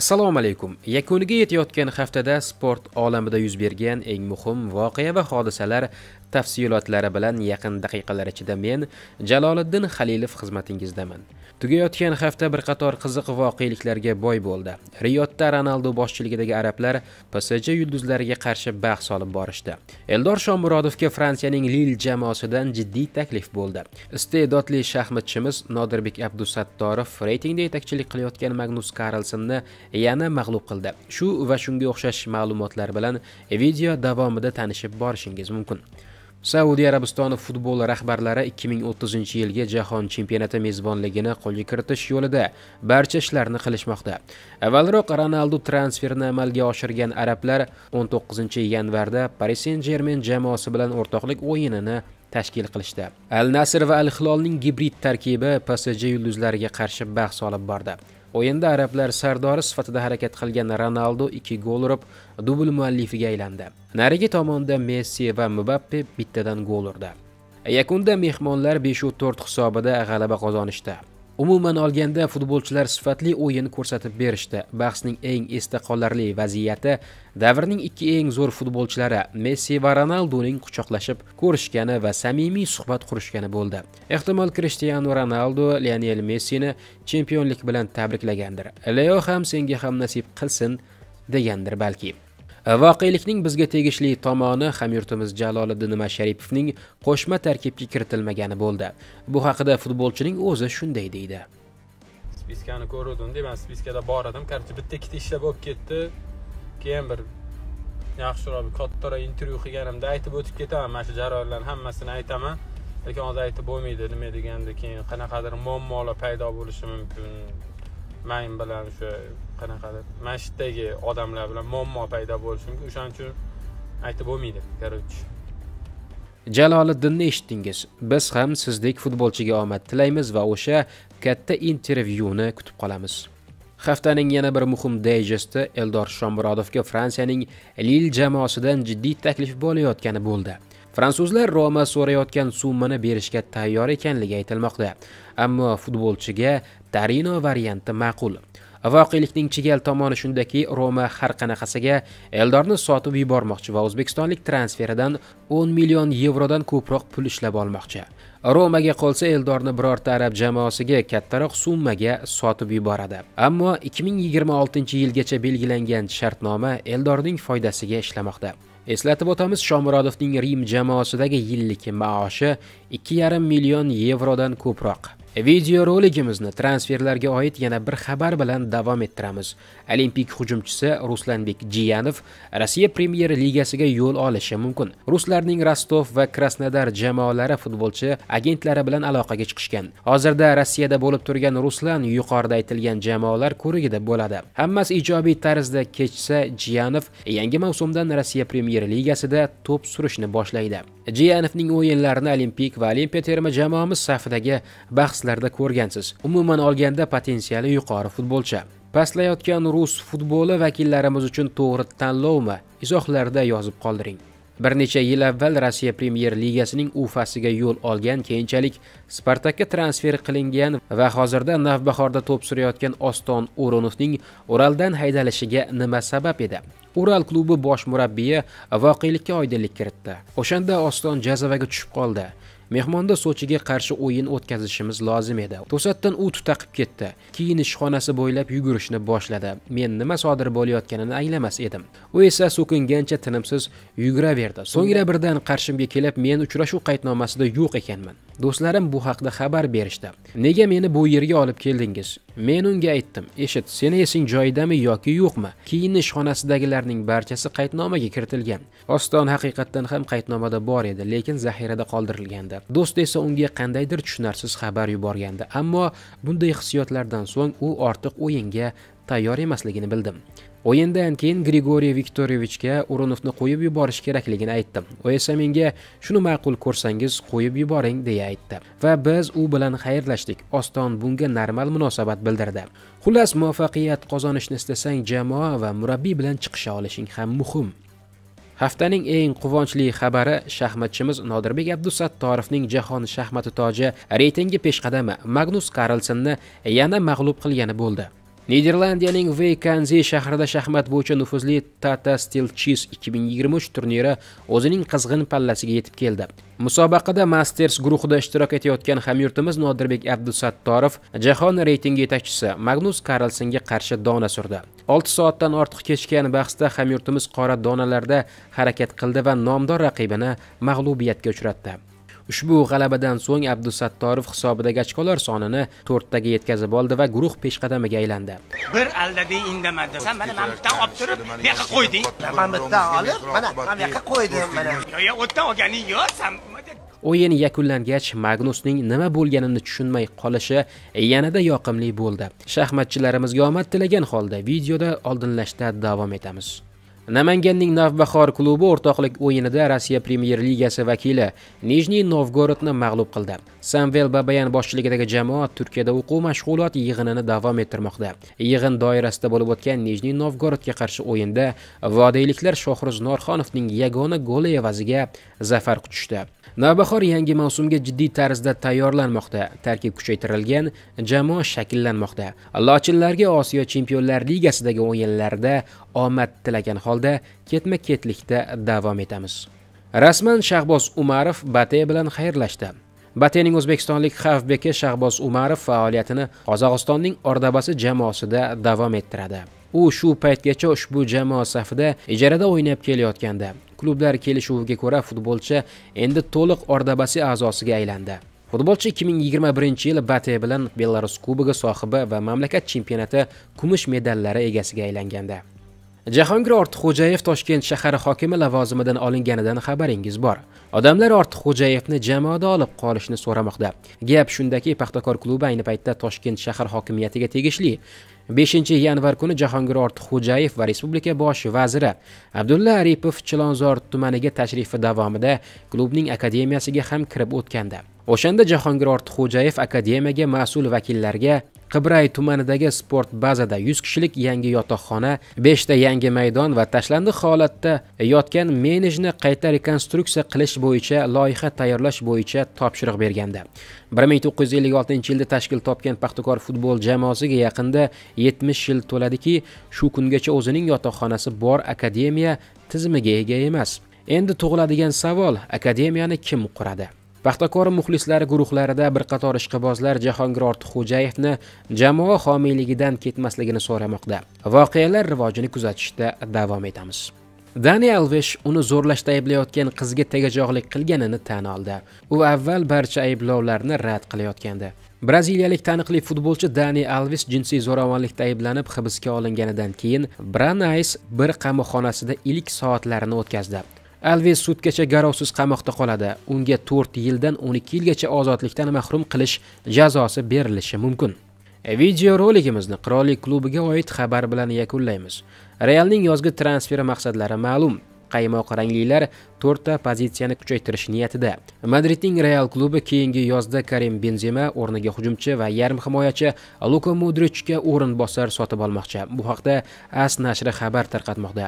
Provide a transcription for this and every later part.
assalomu alaykum yakuniga yetayotgan haftada sport olamida yuz bergan eng muhim voqea va hodisalar tafsilotlari bilan yaqin daqiqalar ichida men jaloliddin halilov xizmatingizdaman tugayotgan hafta bir qator qiziq voqeliklarga boy bo'ldi riyodda ronaldu boshchiligidagi arablar psj yulduzlariga qarshi bahs olib borishdi eldor shomurodovga fransiyaning lil jamoasidan jiddiy taklif bo'ldi iste'dodli shaxmatchimiz nodirbek abdusattorov reytingda yetakchilik qilayotgan magnus karlsonni yana mag'lub qildi shu va shunga o'xshash ma'lumotlar bilan video davomida tanishib borishingiz mumkin saudiya arabistoni futbol rahbarlari 2030 yilgi jahon chempionati mezbonligini qo'lga kiritish yo'lida barcha ishlarni qilishmoqda avvalroq ronaldu transferini amalga oshirgan arablar 19 yanvarda paris sen jermen jamoasi bilan o'rtoqlik o'yinini tashkil qilishdi al nasr va al hilolning gibrid tarkibi psj yulduzlariga qarshi bahs olib bordi o'yinda arablar sardori sifatida harakat qilgan ronaldo 2 gol urib dubl muallifiga aylandi narigi tomonda messi va mbappe bittadan gol urdi yakunda mehmonlar 5-4 hisobida g'alaba qozonishdi umuman olganda futbolchilar sifatli o'yin ko'rsatib berishdi bahsning eng esda qolarli vaziyati davrning ikki eng zo'r futbolchilari messi va ronalduning quchoqlashib ko'rishgani va samimiy suhbat qurishgani bo'ldi ehtimol krishtianu ronaldu lionel messini chempionlik bilan tabriklagandir leo ham senga ham nasib qilsin degandir balki voqelikning bizga tegishli tomoni hamyurtimiz jaloliddin masharipovning qo'shma tarkibga kiritilmagani bo'ldi bu haqida futbolchining o'zi shunday deydi spiskani ko'ruvdimda man spiskada bor edim короче bitta ikkita ishlar bo'lib ketdi keyin bir yaxshiroq kattaroq intervyu qilganimda aytib o'tib ketaman mana shu jarayonlarni hammasini aytaman lekin hozir aytib bo'lmaydi nima deganda keyin qanaqadir muammolar paydo bo'lishi mumkin men bilan o'sha qanaqadir masjiddagi odamlar bilan muammo paydo bo'lishi mumkin o'shaning uchun aytib bo'lmaydi короче jaloliddinni eshitdingiz biz ham sizdek futbolchiga omad tilaymiz va o'sha katta intervyuni kutib qolamiz Haftaning yana bir muhim dayjesti Eldor Shomurodovga Fransiyaning Lille jamoasidan jiddiy taklif bo'layotgani bo'ldi. fransuzlar roma so'rayotgan summani berishga tayyor ekanligi aytilmoqda ammo futbolchiga darino varianti ma'qul voqelikning chigal tomoni shundaki roma har qanaqasiga eldorni sotib yubormoqchi va o'zbekistonlik transferidan 10 million yevrodan ko'proq pul ishlab olmoqchi romaga qolsa eldorni birorta arab jamoasiga kattaroq summaga sotib yuboradi ammo 2026 yilgacha belgilangan shartnoma eldorning foydasiga ishlamoqda Eslatib o'tamiz, Shomurodovning Rim jamoasidagi yillik maoshi 2,5 million yevrodan ko'proq. E, videorolikimizni transferlarga oid yana bir xabar bilan davom ettiramiz olimpik hujumchisi ruslanbek jiyanov rossiya premyer ligasiga yo'l olishi mumkin ruslarning rostov va krasnodar jamoalari futbolchi agentlari bilan aloqaga chiqishgan hozirda rossiyada bo'lib turgan ruslan yuqorida aytilgan jamoalar ko'rigida bo'ladi hammasi ijobiy tarzda kechsa jiyanov yangi mavsumdan rossiya premyer ligasida to'p surishni boshlaydi jiyanovning o'yinlarini olimpik va olimpiya terma jamoamiz safidagi bahs bahslarda ko'rgansiz umuman olganda potensiali yuqori futbolchi pastlayotgan rus futboli vakillarimiz uchun to'g'ri tanlovmi izohlarda yozib qoldiring bir necha yil avval rossiya premyer ligasining ufasiga yo'l olgan keyinchalik spartakka transfer qilingan va hozirda navbahorda to'p surayotgan oston o'runovning uraldan haydalishiga nima sabab edi ural klubi bosh murabbiyi voqelikka oydinlik kiritdi o'shanda oston jazavaga tushib qoldi mehmonda sochiga qarshi o'yin o'tkazishimiz lozim edi to'satdan u tutaqib ketdi keyin ishxonasi bo'ylab yugurishni boshladi men nima sodir bo'layotganini anglamas edim u esa so'kingancha tinimsiz yuguraverdi so'ngra birdan qarshimga kelib men uchrashuv qaydnomasida yo'q ekanman do'stlarim bu haqda xabar berishdi nega meni bu yerga olib keldingiz men unga aytdim eshit seni esing joyidami yoki yo'qmi kiyinish xonasidagilarning barchasi qaydnomaga kiritilgan oston haqiqatdan ham qaydnomada bor edi lekin zaxirada qoldirilgandi do'st esa unga qandaydir tushunarsiz xabar yuborgandi ammo bunday hissiyotlardan so'ng u ortiq o'yinga tayyor emasligini bildim o'yindan keyin grigoriy viktorovichga o'runovni qo'yib yuborish kerakligini aytdim u esa menga shuni ma'qul ko'rsangiz qo'yib yuboring deya aytdi va biz u bilan xayrlashdik oston bunga normal munosabat bildirdi xullas muvaffaqiyat qozonishni istasang jamoa va murabbiy bilan chiqisha olishing ham muhim Haftaning eng quvonchli xabari shaxmatchimiz Nodirbek Abdusattorovning jahon shaxmati toji reytingi peshqadami Magnus Karlsonni yana mag'lub qilgani bo'ldi. Niderlandiyaning Veykanzi shahrida shaxmat bo'yicha nufuzli Tata Steel Cheese 2023 turniri o'zining qizg'in pallasiga yetib keldi. Musobaqada Masters guruhida ishtirok etayotgan hamyurtimiz Nodirbek Abdusattorov jahon reytingi yetakchisi Magnus Karlsenga qarshi dona surdi. 6 soatdan ortiq kechgan bahsda hamyurtimiz qora donalarda harakat qildi va nomdor raqibini mag'lubiyatga uchratdi. Ushbu g'alabadan so'ng Abdusattorov hisobidagi ochkolar sonini 4 taga yetkazib oldi va guruh peshqadamiga aylandi. Bir aldadi indamadi. Sen meni mana bittan olib turib, bu yoqqa qo'yding. Mana bittan olib, mana mana yoqqa qo'ydim mana. Yo'q, o'tdan olganing yo'q, sen o'yin yakunlangach magnusning nima bo'lganini tushunmay qolishi yanada yoqimli bo'ldi shaxmatchilarimizga omad tilagan holda videoda oldinlashda davom etamiz Namanganning Navbahor klubi o'rtoqlik o'yinida Rossiya Premyer Ligasi vakili Nijniy Novgorodni mag'lub qildi. Samvel Babayan boshchiligidagi jamoa Turkiyada o'quv mashg'ulot yig'inini davom ettirmoqda. Yig'in doirasida bo'lib o'tgan Nijniy Novgorodga qarshi o'yinda vodiyliklar Shohruz Norxonovning yagona goli evaziga zafar quchishdi. Navbahor yangi mavsumga jiddiy tarzda tayyorlanmoqda. Tarkib kuchaytirilgan, jamoa shakllanmoqda. Lochinlarga Osiyo Chempionlar Ligasidagi o'yinlarda omad tilagan holda ketma ketlikda davom etamiz rasman shahboz umarov bate bilan xayrlashdi batening o'zbekistonlik xavfbeki shahboz umarov faoliyatini qozog'istonning ordabasi jamoasida davom ettiradi u shu paytgacha ushbu jamoa safida ijarada o'ynab kelayotgandi klublar kelishuviga ko'ra futbolchi endi to'liq ordabasi a'zosiga aylandi futbolchi 2021 yil bate bilan belarus kubogi sohibi va mamlakat chempionati kumush medallari egasiga aylangandi jahongir ortiqxo'jayev toshkent shahar hokimi lavozimidan olinganidan xabaringiz bor odamlar ortiqxo'jayevni jamoada olib qolishni so'ramoqda gap shundaki paxtakor klubi ayni paytda toshkent shahar hokimiyatiga tegishli 5 yanvar kuni jahongir ortiqxo'jayev va respublika bosh vaziri abdulla aripov chilonzor tumaniga tashrifi davomida klubning akademiyasiga ham kirib o'tgandi o'shanda jahongir ortiqxo'jayev akademiyaga mas'ul vakillarga qibray tumanidagi sport bazada 100 kishilik yangi yotoqxona 5 ta yangi maydon va tashlandiq holatda yotgan menejni qayta rekonstruksiya qilish bo'yicha loyiha tayyorlash bo'yicha topshiriq bergandi 1956 yilda tashkil topgan paxtakor futbol jamoasiga yaqinda 70 yil to'ladiki shu kungacha o'zining yotoqxonasi bor akademiya tizimiga ega emas endi tug'iladigan savol akademiyani kim quradi paxtakor muxlislari guruhlarida bir qator ishqibozlar jahongir ortiqxo'jayevni jamoa homiyligidan ketmasligini so'ramoqda voqealar rivojini kuzatishda davom etamiz daniel Alves uni zo'rlashda ayblayotgan qizga tegajog'lik qilganini tan oldi u avval barcha ayblovlarni rad qilayotgandi braziliyalik taniqli futbolchi dani alves jinsiy zo'ravonlikda ayblanib hibsga olinganidan keyin branays bir qamoqxonasida ilk soatlarini o'tkazdi alves sudgacha garovsiz qamoqda qoladi unga to'rt yildan o'n ikki yilgacha ozodlikdan mahrum qilish jazosi berilishi mumkin videorolikimizni qirollik klubiga oid xabar bilan yakunlaymiz realning yozgi transferi maqsadlari ma'lum qaymoq ranglilar to'rtta pozitsiyani kuchaytirish niyatida madridning real klubi keyingi yozda karim benzema o'rniga hujumchi va yarim himoyachi luka mudrichga o'rinbosar sotib olmoqchi bu haqda as nashri xabar tarqatmoqda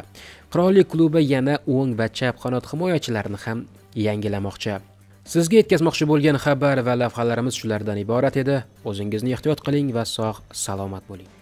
qirollik klubi yana o'ng va chap qanot himoyachilarini ham yangilamoqchi sizga yetkazmoqchi bo'lgan xabar va lavhalarimiz shulardan iborat edi o'zingizni ehtiyot qiling va sog' salomat bo'ling